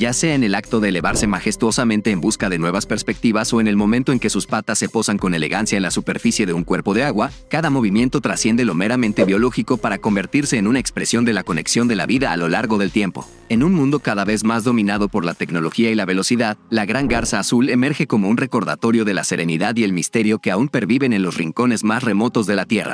ya sea en el acto de elevarse majestuosamente en busca de nuevas perspectivas o en el momento en que sus patas se posan con elegancia en la superficie de un cuerpo de agua, cada movimiento trasciende lo meramente biológico para convertirse en una expresión de la conexión de la vida a lo largo del tiempo. En un mundo cada vez más dominado por la tecnología y la velocidad, la gran garza azul emerge como un recordatorio de la serenidad y el misterio que aún perviven en los rincones más remotos de la Tierra.